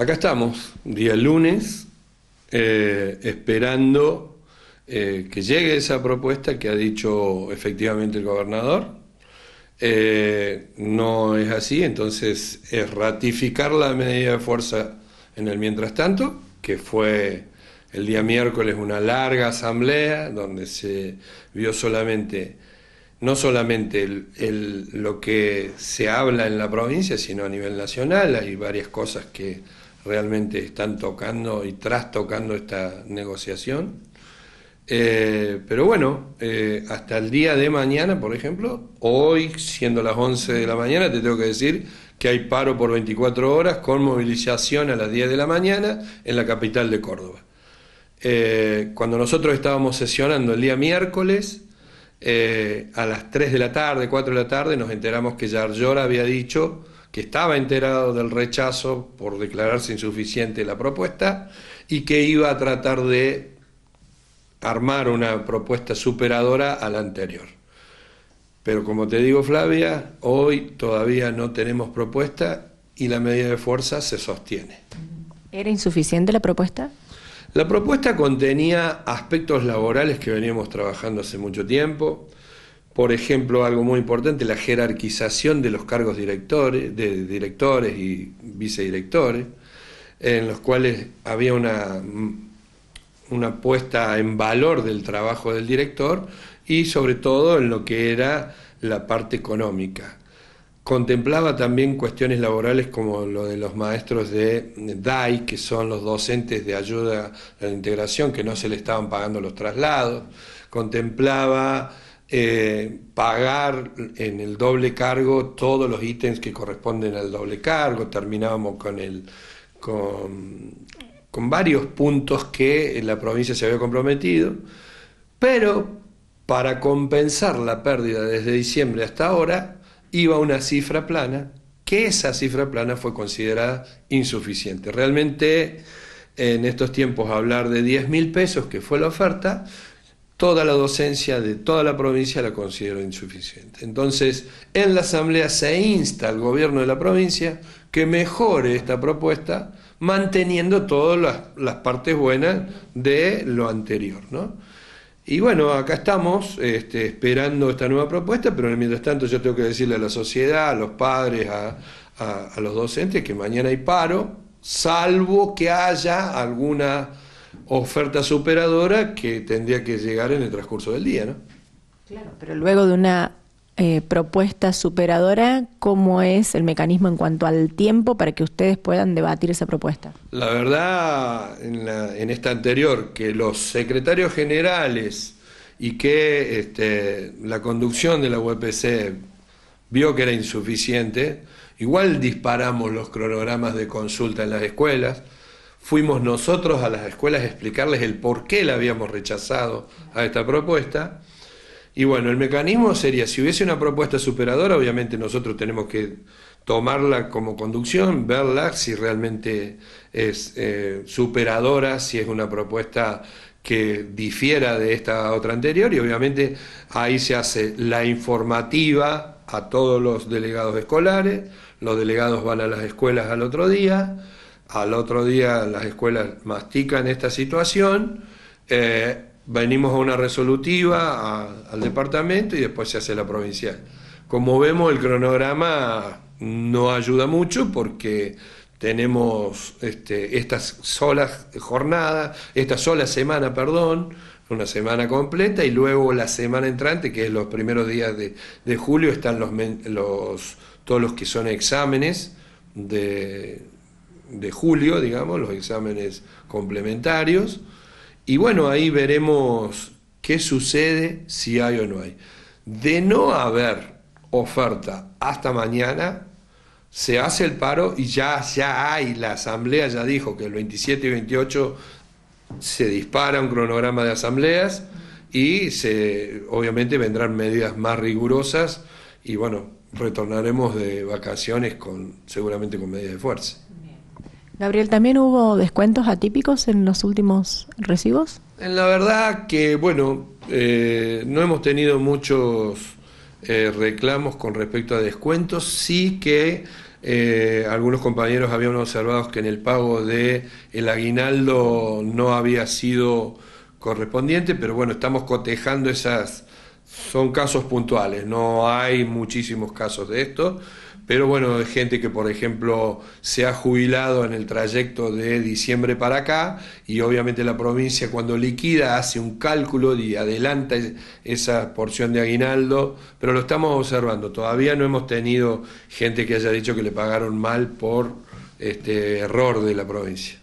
Acá estamos, día lunes, eh, esperando eh, que llegue esa propuesta que ha dicho efectivamente el gobernador. Eh, no es así, entonces es ratificar la medida de fuerza en el mientras tanto, que fue el día miércoles una larga asamblea donde se vio solamente, no solamente lo que se habla en la provincia, sino a nivel nacional, hay varias cosas que realmente están tocando y trastocando esta negociación. Eh, pero bueno, eh, hasta el día de mañana, por ejemplo, hoy siendo las 11 de la mañana, te tengo que decir que hay paro por 24 horas con movilización a las 10 de la mañana en la capital de Córdoba. Eh, cuando nosotros estábamos sesionando el día miércoles, a las 3 de la tarde, 4 de la tarde, nos enteramos que Yarlora había dicho que estaba enterado del rechazo por declararse insuficiente la propuesta y que iba a tratar de armar una propuesta superadora a la anterior. Pero como te digo Flavia, hoy todavía no tenemos propuesta y la medida de fuerza se sostiene. ¿Era insuficiente la propuesta? La propuesta contenía aspectos laborales que veníamos trabajando hace mucho tiempo, por ejemplo, algo muy importante, la jerarquización de los cargos directores, de directores y vicedirectores, en los cuales había una, mm, una puesta en valor del trabajo del director y sobre todo en lo que era la parte económica. Contemplaba también cuestiones laborales como lo de los maestros de DAI, que son los docentes de ayuda a la integración, que no se le estaban pagando los traslados. Contemplaba eh, pagar en el doble cargo todos los ítems que corresponden al doble cargo, terminábamos con, el, con, con varios puntos que la provincia se había comprometido, pero para compensar la pérdida desde diciembre hasta ahora, iba una cifra plana, que esa cifra plana fue considerada insuficiente. Realmente en estos tiempos hablar de 10 mil pesos, que fue la oferta, toda la docencia de toda la provincia la considero insuficiente. Entonces, en la Asamblea se insta al gobierno de la provincia que mejore esta propuesta manteniendo todas las, partes buenas de lo anterior. ¿no? Y bueno, acá estamos este, esperando esta nueva propuesta, pero mientras tanto yo tengo que decirle a la sociedad, a los padres, a los docentes que mañana hay paro, salvo que haya alguna oferta superadora que tendría que llegar en el transcurso del día, ¿no? Claro, pero luego de una eh, propuesta superadora, ¿cómo es el mecanismo en cuanto al tiempo para que ustedes puedan debatir esa propuesta? La verdad, en, esta anterior, que los secretarios generales y que este, la conducción de la UPC vio que era insuficiente, igual disparamos los cronogramas de consulta en las escuelas, fuimos nosotros a las escuelas a explicarles el por qué la habíamos rechazado a esta propuesta. Y bueno, el mecanismo sería, si hubiese una propuesta superadora, obviamente nosotros tenemos que tomarla como conducción, verla si realmente es eh, superadora, si es una propuesta que difiera de esta otra anterior y obviamente ahí se hace la informativa a todos los delegados escolares, los delegados van a las escuelas al otro día, al otro día las escuelas mastican esta situación, eh, venimos a una resolutiva al departamento y después se hace la provincial. Como vemos, el cronograma no ayuda mucho porque tenemos esta estas solas esta sola semana, perdón, una semana completa y luego la semana entrante, que es los primeros días de, julio, están los, los, todos los que son exámenes de de julio, digamos, los exámenes complementarios. Y bueno, ahí veremos qué sucede, si hay o no hay. De no haber oferta hasta mañana, se hace el paro y ya, ya hay, la asamblea ya dijo que el 27 y 28 se dispara un cronograma de asambleas y se, obviamente vendrán medidas más rigurosas y bueno, retornaremos de vacaciones con, seguramente con medidas de fuerza. Gabriel, ¿también hubo descuentos atípicos en los últimos recibos? En La verdad que, bueno, eh, no hemos tenido muchos eh, reclamos con respecto a descuentos, sí que eh, algunos compañeros habían observado que en el pago de el aguinaldo no había sido correspondiente, pero bueno, estamos cotejando esas, son casos puntuales, no hay muchísimos casos de esto. Pero bueno, gente que, por ejemplo, se ha jubilado en el trayecto de diciembre para acá y obviamente la provincia cuando liquida hace un cálculo y adelanta esa porción de aguinaldo, pero lo estamos observando. Todavía no hemos tenido gente que haya dicho que le pagaron mal por este error de la provincia.